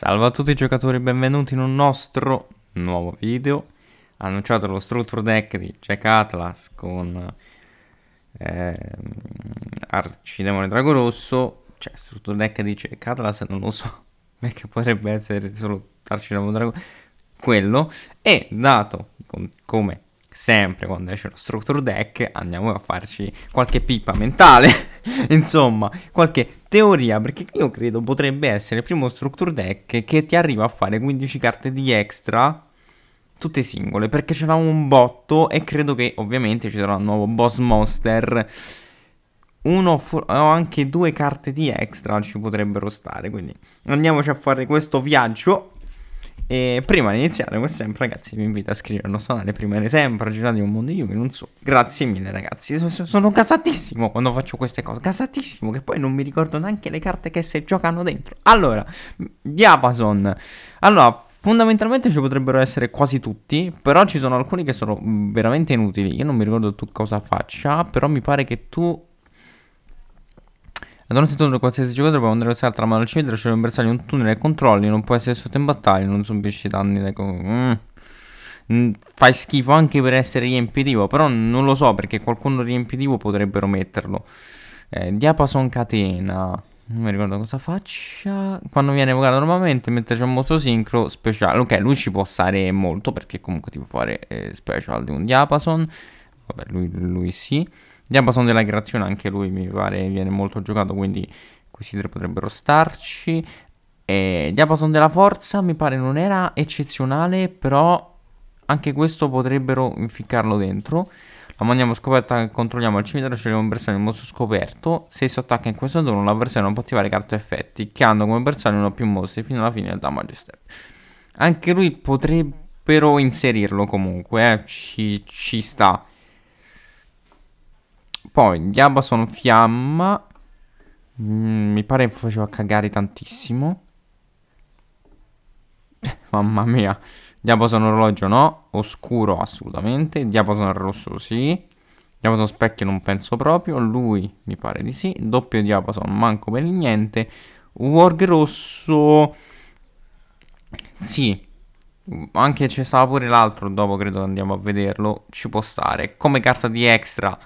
Salve a tutti i giocatori, benvenuti in un nostro nuovo video Annunciato lo Structure Deck di Jack Atlas con eh, Arcidemone Drago Rosso Cioè, Structure Deck di Jack Atlas non lo so Perché potrebbe essere solo Arcidemone Drago Quello E dato con, come sempre quando esce lo Structure Deck Andiamo a farci qualche pippa mentale Insomma, qualche teoria, perché io credo potrebbe essere il primo structure deck che ti arriva a fare 15 carte di extra, tutte singole, perché c'era un botto e credo che ovviamente ci sarà un nuovo boss monster. Uno o anche due carte di extra ci potrebbero stare, quindi andiamoci a fare questo viaggio. E prima di iniziare, come sempre, ragazzi, vi invito a scrivere al nostro canale. Prima di sempre, girate un mondo di Yugi, non so. Grazie mille, ragazzi. sono casatissimo quando faccio queste cose. Casatissimo, che poi non mi ricordo neanche le carte che si giocano dentro. Allora, Diapason. Allora, Fondamentalmente ci potrebbero essere quasi tutti, però ci sono alcuni che sono mm, veramente inutili. Io non mi ricordo tu cosa faccia, però mi pare che tu la donna si torna qualsiasi giocatore può mandare l'altra mano al cimitero, riceve un bersaglio un tunnel e controlli, non può essere sotto in battaglia, non subisci danni dai ecco. mm. mm. Fai schifo anche per essere riempitivo, però non lo so perché qualcuno riempitivo potrebbero metterlo. Eh, diapason catena. Non mi ricordo cosa faccia. Quando viene evocato normalmente, mentre c'è un mostro sincro speciale. Ok, lui ci può stare molto perché comunque ti può fare eh, special di un diapason. Vabbè, lui, lui sì. Diabason della creazione anche lui mi pare viene molto giocato, quindi questi tre potrebbero starci. E Diapason della forza mi pare non era eccezionale, però anche questo potrebbero inficcarlo dentro. La mandiamo scoperta che controlliamo al cimitero, scegliamo un bersaglio in mostro scoperto. Se si attacca in questo turno, l'avversario non può attivare carte effetti, che hanno come bersaglio una più mostri fino alla fine del Magister. Anche lui potrebbero inserirlo comunque, eh? ci, ci sta. Poi Diabason Fiamma. Mm, mi pare che faceva cagare tantissimo. Mamma mia. Diapason orologio no. Oscuro assolutamente. Diapason rosso sì. Diapason specchio non penso proprio. Lui mi pare di sì. Doppio diapason manco per niente. Warg rosso. Sì. Anche c'è stava pure l'altro dopo credo andiamo a vederlo. Ci può stare. Come carta di extra.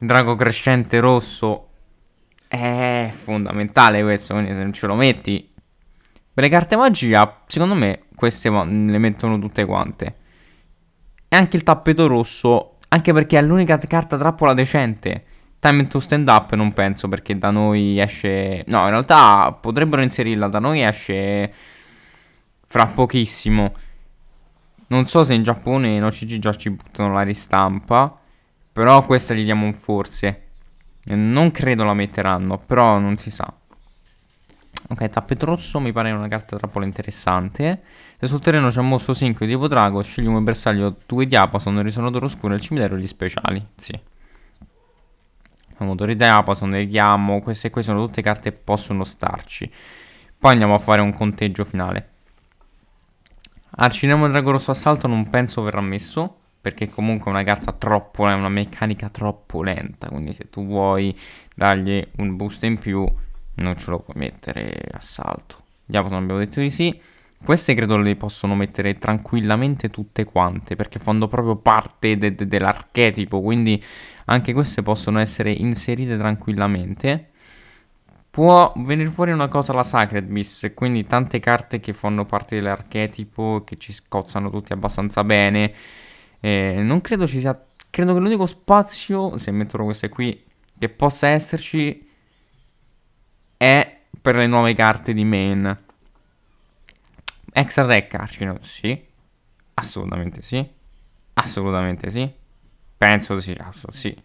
Drago crescente rosso. È fondamentale questo, quindi se non ce lo metti... Per le carte magia, secondo me, queste le mettono tutte quante. E anche il tappeto rosso, anche perché è l'unica carta trappola decente. Time to stand up non penso perché da noi esce... No, in realtà potrebbero inserirla, da noi esce fra pochissimo. Non so se in Giappone in OCG già ci buttano la ristampa. Però questa gli diamo un forse. Non credo la metteranno, però non si sa. Ok, tappeto rosso mi pare una carta trappola interessante. Se sul terreno c'è un mostro 5 di tipo drago, scegli come bersaglio due diapason, il risonatore oscuro, il cimitero e gli speciali. Sì. Motori diapason, richiamo, queste qui sono tutte carte che possono starci. Poi andiamo a fare un conteggio finale. Arcinemo il drago rosso assalto non penso verrà messo perché comunque è una carta troppo lenta, una meccanica troppo lenta, quindi se tu vuoi dargli un boost in più non ce lo puoi mettere a salto. Diapason abbiamo detto di sì. Queste credo le possono mettere tranquillamente tutte quante perché fanno proprio parte de de dell'archetipo, quindi anche queste possono essere inserite tranquillamente. Può venire fuori una cosa la Sacred Beast, quindi tante carte che fanno parte dell'archetipo, che ci scozzano tutti abbastanza bene eh, non credo ci sia... Credo che l'unico spazio, se metterò queste qui, che possa esserci è per le nuove carte di main. Extra Rec Carcino, sì. Assolutamente sì. Assolutamente sì. Penso di sì, sì.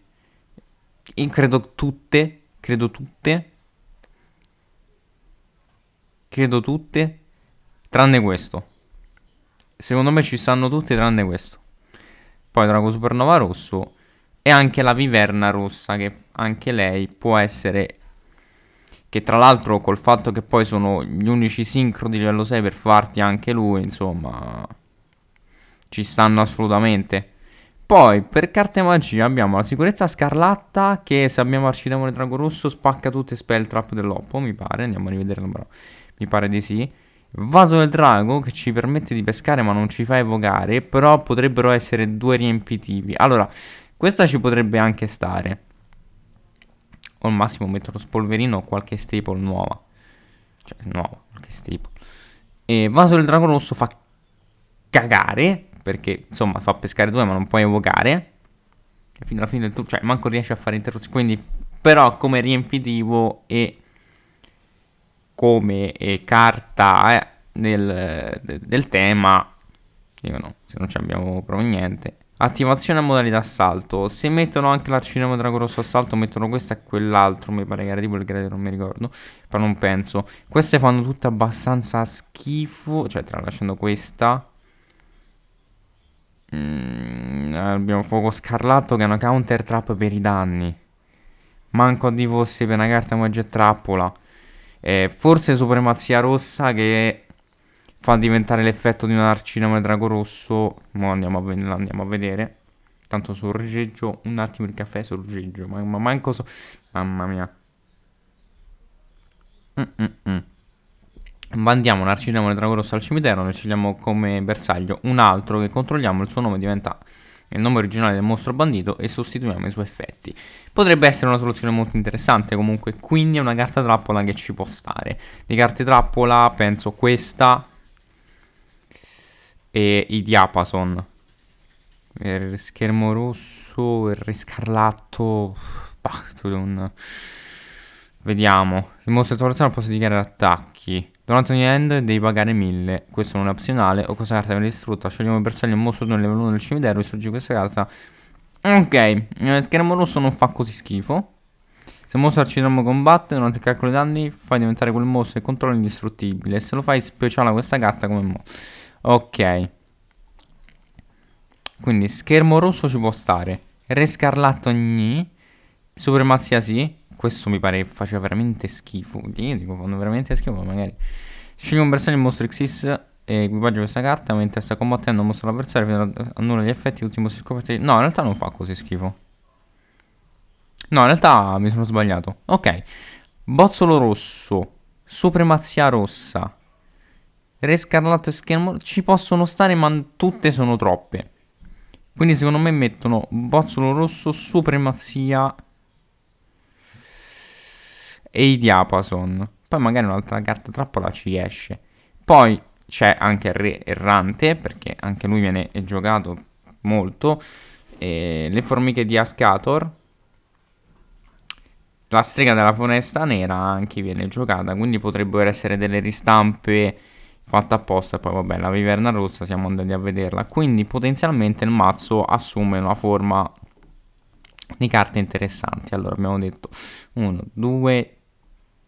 Io credo tutte, credo tutte. Credo tutte, tranne questo. Secondo me ci stanno tutte tranne questo. Poi Drago Supernova Rosso e anche la Viverna Rossa che anche lei può essere... Che tra l'altro col fatto che poi sono gli unici sincro di livello 6 per farti anche lui, insomma... Ci stanno assolutamente. Poi per carte magia abbiamo la sicurezza scarlatta che se abbiamo arcidemone drago rosso spacca tutte spell trap dell'oppo mi pare, andiamo a rivedere la Mi pare di sì. Vaso del drago che ci permette di pescare ma non ci fa evocare, però potrebbero essere due riempitivi. Allora, questa ci potrebbe anche stare. O al massimo metto lo spolverino o qualche staple nuova. Cioè, nuova, qualche staple. E Vaso del drago rosso fa cagare, perché insomma fa pescare due ma non puoi evocare. E fino alla fine del tour, cioè manco riesce a fare interruzioni. Quindi, però come riempitivo e come eh, carta del, eh, del, tema, dicono se non ci abbiamo proprio niente. Attivazione a modalità assalto. Se mettono anche l'arcinema drago rosso assalto, mettono questo e quell'altro. Mi pare che era tipo il grade, non mi ricordo. ma non penso. Queste fanno tutte abbastanza schifo. Cioè, tralasciando questa. Mm, abbiamo fuoco scarlatto che è una counter trap per i danni. Manco di fosse per una carta magia trappola. Eh, forse Supremazia Rossa che fa diventare l'effetto di un arcinome drago rosso. Ma andiamo a, andiamo a vedere. Tanto sorgeggio, un attimo il caffè sorgeggio, ma, ma manco so... Mamma mia. Mm-mm-mm. Mandiamo un arcinemone drago rosso al cimitero, ne scegliamo come bersaglio un altro che controlliamo, il suo nome diventa il nome originale del mostro bandito e sostituiamo i suoi effetti. Potrebbe essere una soluzione molto interessante comunque, quindi è una carta trappola che ci può stare. Di carte trappola penso questa e i diapason. Il schermo rosso, il re scarlatto... Bah, un... Vediamo. Il mostro di torsione può dedicare attacchi. Durante ogni Hand devi pagare 1000, questo non è opzionale, o questa carta viene distrutta, scegliamo il bersaglio, un mostro d'un livello 1 del cimitero, distruggi questa carta. Ok, eh, schermo rosso non fa così schifo. Se il mostro arcidromo combatte, durante il calcolo dei danni fai diventare quel mostro e controllo indistruttibile, se lo fai speciala questa carta come mo. Ok. Quindi schermo rosso ci può stare. Re scarlatto gni. Supremazia sì questo mi pare che faccia veramente schifo. Io dico, fanno veramente schifo, ma magari... Scegli un bersaglio del mostro XS e equipaggio questa carta mentre sta combattendo un mostro all'avversario fino a nulla gli effetti ultimo si scopre no in realtà non fa così schifo no in realtà mi sono sbagliato ok bozzolo rosso supremazia rossa re scarlatto e schermo ci possono stare ma tutte sono troppe quindi secondo me mettono bozzolo rosso supremazia rossa e i diapason. Poi magari un'altra carta trappola ci esce. Poi c'è anche il re errante, perché anche lui viene giocato molto. E le formiche di Ascator. La strega della foresta nera anche viene giocata, quindi potrebbero essere delle ristampe fatte apposta. Poi vabbè, la viverna rossa siamo andati a vederla. Quindi potenzialmente il mazzo assume una forma di carte interessanti. Allora abbiamo detto 1, 2,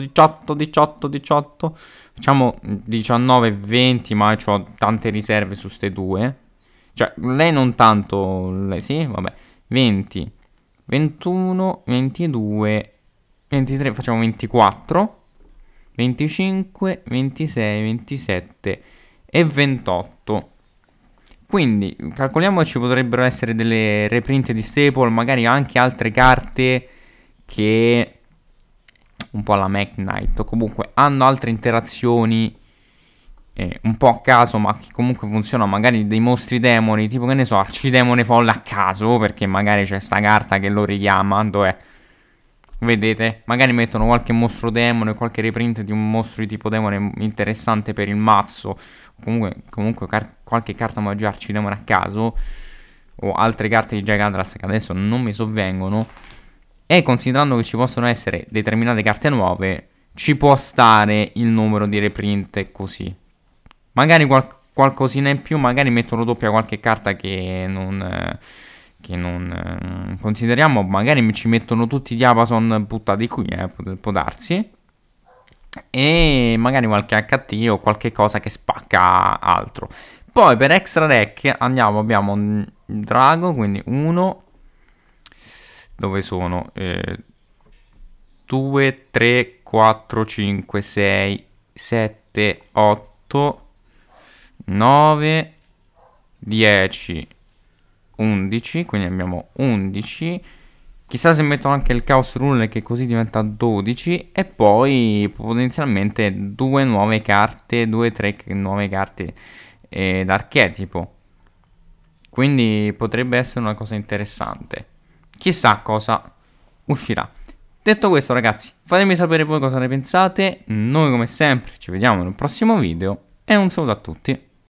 18, 18, 18. Facciamo 19, mm, 20, ma ho tante riserve su ste due. Cioè, lei non tanto... Lei, sì, vabbè. 20, 21, 22, 23, facciamo 24, 25, 26, 27 e 28. Quindi, calcoliamo ci potrebbero essere delle reprint di staple, magari anche altre carte che un po' alla Mac Knight comunque hanno altre interazioni eh, un po' a caso ma che comunque funziona. magari dei mostri demoni tipo che ne so arcidemone folle a caso perché magari c'è sta carta che lo richiama dove eh, vedete magari mettono qualche mostro demone qualche reprint di un mostro di tipo demone interessante per il mazzo comunque, comunque car- qualche carta magia arcidemone a caso o altre carte di Jack che adesso non mi sovvengono e considerando che ci possono essere determinate carte nuove, ci può stare il numero di reprint così. Magari qual- qualcosina in più, magari mettono doppia qualche carta che non, che non eh, consideriamo, magari ci mettono tutti i diapason buttati qui, eh, può darsi. E magari qualche HT o qualche cosa che spacca altro. Poi per extra deck andiamo, abbiamo un drago, quindi 1, dove sono 2, 3, 4, 5, 6, 7, 8, 9, 10, 11, quindi abbiamo 11. Chissà se metto anche il Chaos Rule che così diventa 12 e poi potenzialmente due nuove carte, due tre nuove carte eh, d'archetipo. Quindi potrebbe essere una cosa interessante chissà cosa uscirà. Detto questo ragazzi, fatemi sapere voi cosa ne pensate, noi come sempre ci vediamo nel prossimo video e un saluto a tutti.